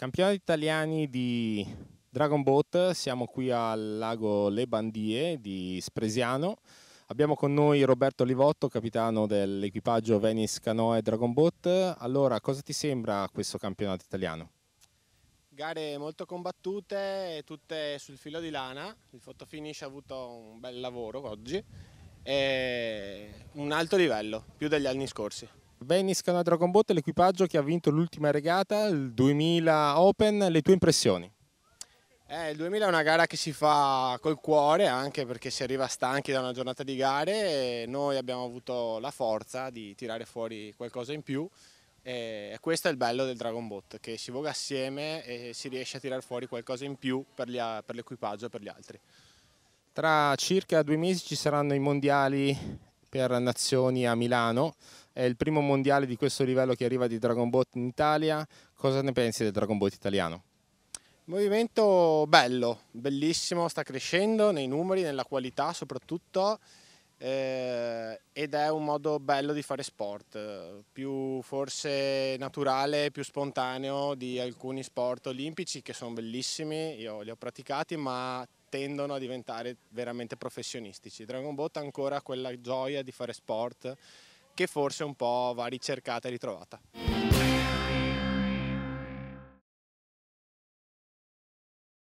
Campionati italiani di Dragon Boat, siamo qui al lago Le Bandie di Spresiano. Abbiamo con noi Roberto Livotto, capitano dell'equipaggio Venice Canoe Dragon Boat. Allora, cosa ti sembra questo campionato italiano? Gare molto combattute, tutte sul filo di lana. Il fotofinish ha avuto un bel lavoro oggi e un alto livello, più degli anni scorsi. Venice Canada Dragon Boat l'equipaggio che ha vinto l'ultima regata, il 2000 Open, le tue impressioni? Eh, il 2000 è una gara che si fa col cuore anche perché si arriva stanchi da una giornata di gare e noi abbiamo avuto la forza di tirare fuori qualcosa in più e questo è il bello del Dragon Boat che si voga assieme e si riesce a tirare fuori qualcosa in più per l'equipaggio e per gli altri. Tra circa due mesi ci saranno i mondiali per nazioni a Milano, è il primo mondiale di questo livello che arriva di Dragon Ball in Italia. Cosa ne pensi del Dragon Ball italiano? Movimento bello, bellissimo, sta crescendo nei numeri, nella qualità soprattutto eh, ed è un modo bello di fare sport, più forse naturale, più spontaneo di alcuni sport olimpici che sono bellissimi, io li ho praticati ma tendono a diventare veramente professionistici. Dragon Ball ha ancora quella gioia di fare sport che forse un po' va ricercata e ritrovata.